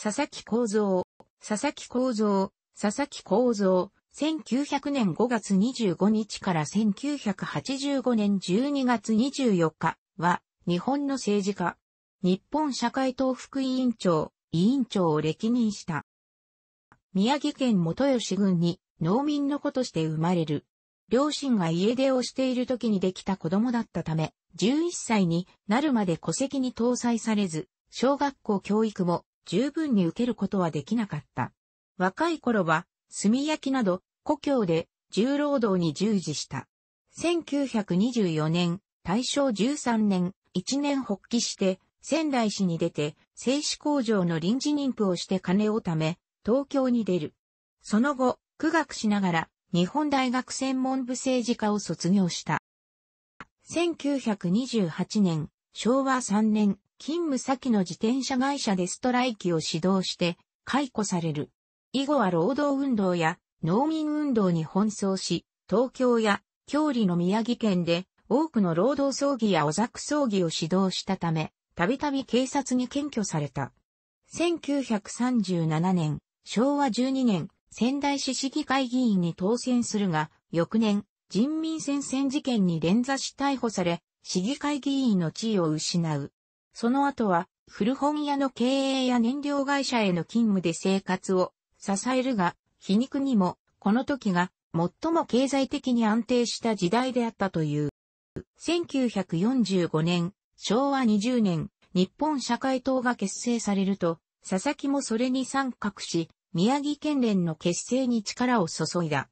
佐々木幸三、佐々木幸三、佐々木幸三、1900年5月25日から1985年12月24日は、日本の政治家、日本社会党副委員長、委員長を歴任した。宮城県元吉郡に農民の子として生まれる。両親が家出をしている時にできた子供だったため、11歳になるまで戸籍に搭載されず、小学校教育も十分に受けることはできなかった。若い頃は、炭焼きなど、故郷で重労働に従事した。1924年、大正13年、一年発起して、仙台市に出て、製紙工場の臨時妊婦をして金を貯め、東京に出る。その後、苦学しながら、日本大学専門部政治家を卒業した。1928年、昭和3年、勤務先の自転車会社でストライキを指導して解雇される。以後は労働運動や農民運動に奔走し、東京や郷里の宮城県で多くの労働葬儀や小作葬儀を指導したため、たびたび警察に検挙された。1937年、昭和12年、仙台市市議会議員に当選するが、翌年、人民戦線事件に連座し逮捕され、市議会議員の地位を失う。その後は古本屋の経営や燃料会社への勤務で生活を支えるが、皮肉にもこの時が最も経済的に安定した時代であったという。1945年、昭和20年、日本社会党が結成されると、佐々木もそれに参画し、宮城県連の結成に力を注いだ。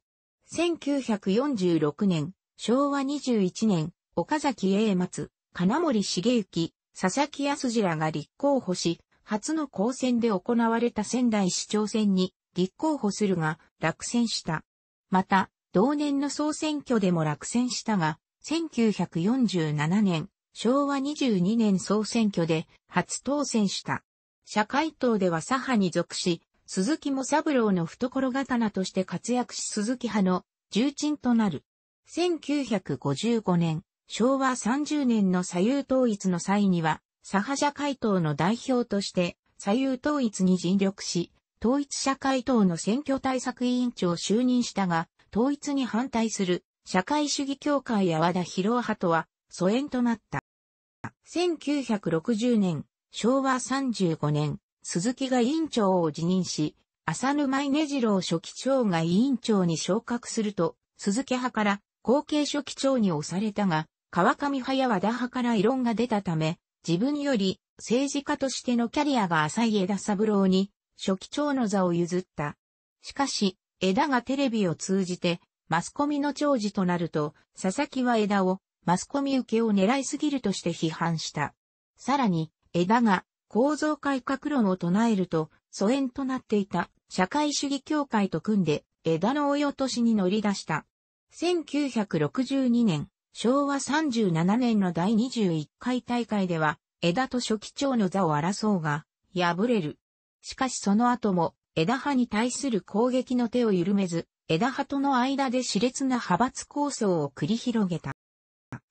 1946年、昭和21年、岡崎英松、金森茂之、佐々木康次らが立候補し、初の公選で行われた仙台市長選に立候補するが落選した。また、同年の総選挙でも落選したが、1947年、昭和22年総選挙で初当選した。社会党では左派に属し、鈴木も三郎の懐刀として活躍し鈴木派の重鎮となる。1955年、昭和30年の左右統一の際には、左派社会党の代表として左右統一に尽力し、統一社会党の選挙対策委員長就任したが、統一に反対する社会主義協会や和田博派とは疎遠となった。1960年、昭和35年、鈴木が委員長を辞任し、浅沼稲次郎書記長が委員長に昇格すると、鈴木派から後継書記長に押されたが、川上早は打破から異論が出たため、自分より政治家としてのキャリアが浅い枝三郎に、初期長の座を譲った。しかし、枝がテレビを通じて、マスコミの長寿となると、佐々木は枝を、マスコミ受けを狙いすぎるとして批判した。さらに、枝が、構造改革論を唱えると、疎遠となっていた社会主義協会と組んで、枝の追い落としに乗り出した。1962年、昭和37年の第21回大会では、枝と書記長の座を争うが、敗れる。しかしその後も、枝派に対する攻撃の手を緩めず、枝派との間で熾烈な派閥構想を繰り広げた。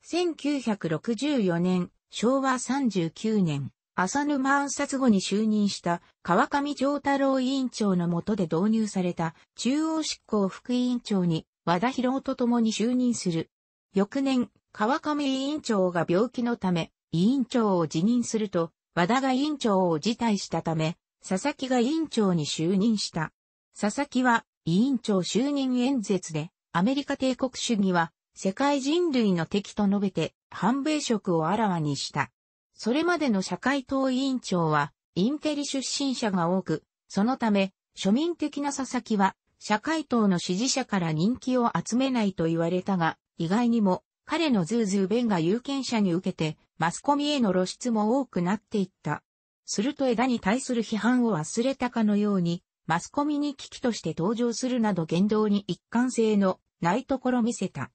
1964年、昭和39年、浅沼暗殺後に就任した川上上太郎委員長の下で導入された中央執行副委員長に和田博夫と共に就任する翌年、川上委員長が病気のため、委員長を辞任すると、和田が委員長を辞退したため、佐々木が委員長に就任した。佐々木は、委員長就任演説で、アメリカ帝国主義は、世界人類の敵と述べて、反米色をあらわにした。それまでの社会党委員長は、インテリ出身者が多く、そのため、庶民的な佐々木は、社会党の支持者から人気を集めないと言われたが、意外にも、彼のズーズー弁が有権者に受けて、マスコミへの露出も多くなっていった。すると枝に対する批判を忘れたかのように、マスコミに危機として登場するなど言動に一貫性のないところ見せた。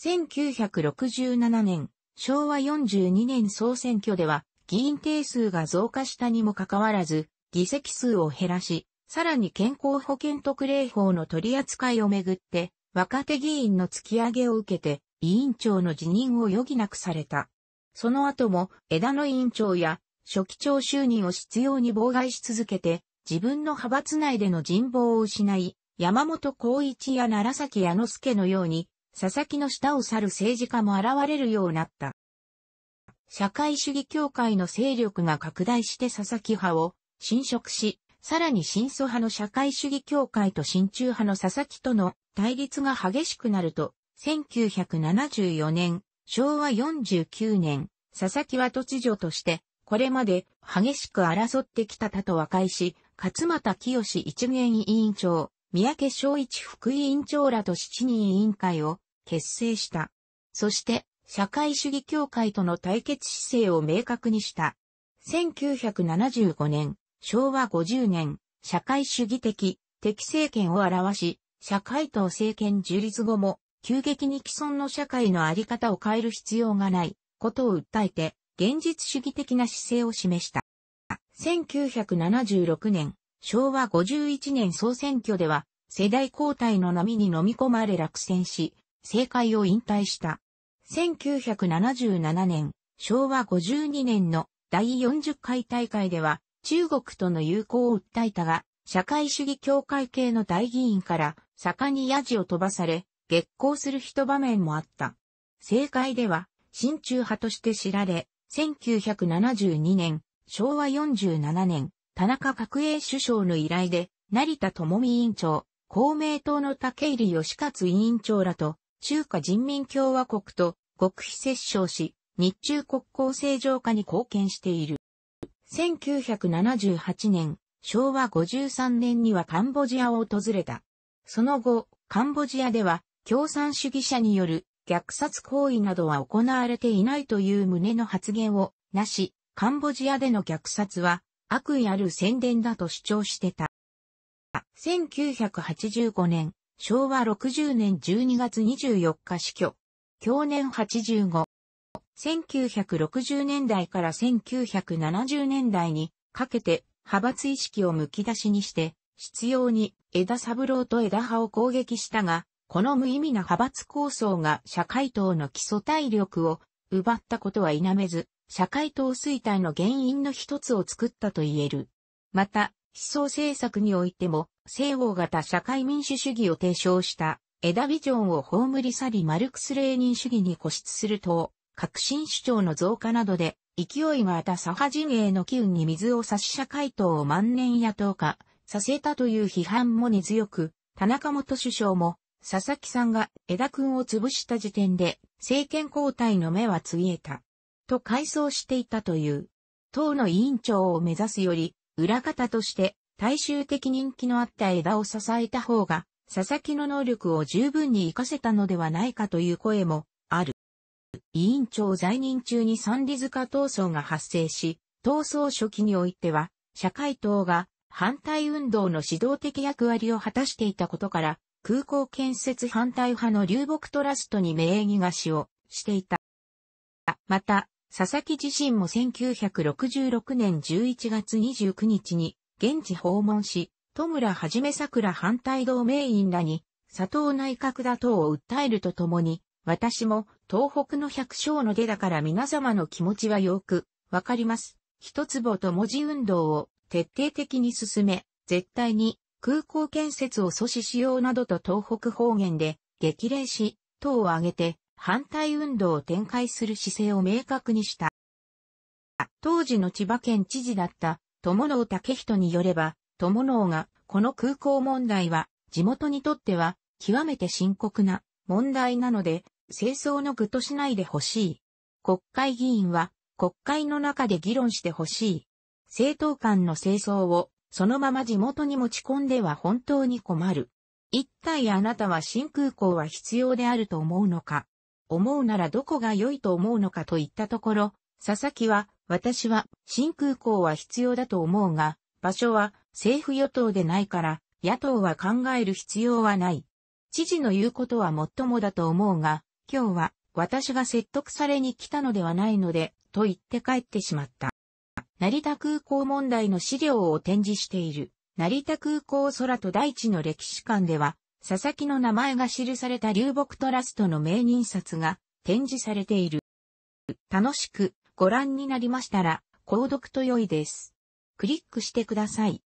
1967年、昭和42年総選挙では、議員定数が増加したにもかかわらず、議席数を減らし、さらに健康保険特例法の取り扱いをめぐって、若手議員の突き上げを受けて、委員長の辞任を余儀なくされた。その後も枝野委員長や初期長就任を執拗に妨害し続けて、自分の派閥内での人望を失い、山本孝一や奈良崎矢之助のように、佐々木の下を去る政治家も現れるようになった。社会主義協会の勢力が拡大して佐々木派を侵食し、さらに新祖派の社会主義協会と新中派の佐々木との対立が激しくなると、1974年、昭和49年、佐々木は突如として、これまで激しく争ってきた他と和解し、勝又清一元委員長、三宅昭一副委員長らと7人委員会を結成した。そして、社会主義協会との対決姿勢を明確にした。1975年、昭和50年、社会主義的、敵政権を表し、社会党政権樹立後も、急激に既存の社会のあり方を変える必要がないことを訴えて、現実主義的な姿勢を示した。1976年、昭和51年総選挙では、世代交代の波に飲み込まれ落選し、政界を引退した。1977年、昭和52年の第40回大会では、中国との友好を訴えたが、社会主義協会系の大議員から盛んにヤジを飛ばされ、激高する一場面もあった。政界では、親中派として知られ、1972年、昭和47年、田中角栄首相の依頼で、成田智美委員長、公明党の竹入義勝委員長らと、中華人民共和国と極秘折衝し、日中国交正常化に貢献している。1978年、昭和53年にはカンボジアを訪れた。その後、カンボジアでは共産主義者による虐殺行為などは行われていないという旨の発言をなし、カンボジアでの虐殺は悪意ある宣伝だと主張してた。1985年、昭和60年12月24日死去。去年85、1960年代から1970年代にかけて派閥意識をむき出しにして、執拗に枝三郎と枝葉を攻撃したが、この無意味な派閥構想が社会党の基礎体力を奪ったことは否めず、社会党衰退の原因の一つを作ったと言える。また、思想政策においても、西欧型社会民主主義を提唱した、枝ビジョンを葬り去りマルクス・レーニン主義に固執する党、革新主張の増加などで、勢いが当た左派陣営の機運に水を差し社会党を万年野党化させたという批判も根強く、田中元首相も、佐々木さんが枝君を潰した時点で、政権交代の目はついえた。と回想していたという。党の委員長を目指すより、裏方として大衆的人気のあった枝を支えた方が、佐々木の能力を十分に活かせたのではないかという声もある。委員長在任中に三里塚闘争が発生し、闘争初期においては、社会党が反対運動の指導的役割を果たしていたことから、空港建設反対派の流木トラストに名義貸しをしていた。また、佐々木自身も1966年11月29日に現地訪問し、戸村はじめ桜反対同盟員らに、佐藤内閣打倒を訴えるとともに、私も東北の百姓の出だから皆様の気持ちはよくわかります。一坪と文字運動を徹底的に進め、絶対に空港建設を阻止しようなどと東北方言で激励し、党を挙げて反対運動を展開する姿勢を明確にした。当時の千葉県知事だった友能武人によれば、友能がこの空港問題は地元にとっては極めて深刻な問題なので清掃の具としないでほしい。国会議員は国会の中で議論してほしい。政党間の清掃をそのまま地元に持ち込んでは本当に困る。一体あなたは新空港は必要であると思うのか思うならどこが良いと思うのかといったところ、佐々木は、私は新空港は必要だと思うが、場所は政府与党でないから、野党は考える必要はない。知事の言うことはもっともだと思うが、今日は私が説得されに来たのではないので、と言って帰ってしまった。成田空港問題の資料を展示している、成田空港空と大地の歴史館では、佐々木の名前が記された流木トラストの名人札が展示されている。楽しくご覧になりましたら、購読と良いです。クリックしてください。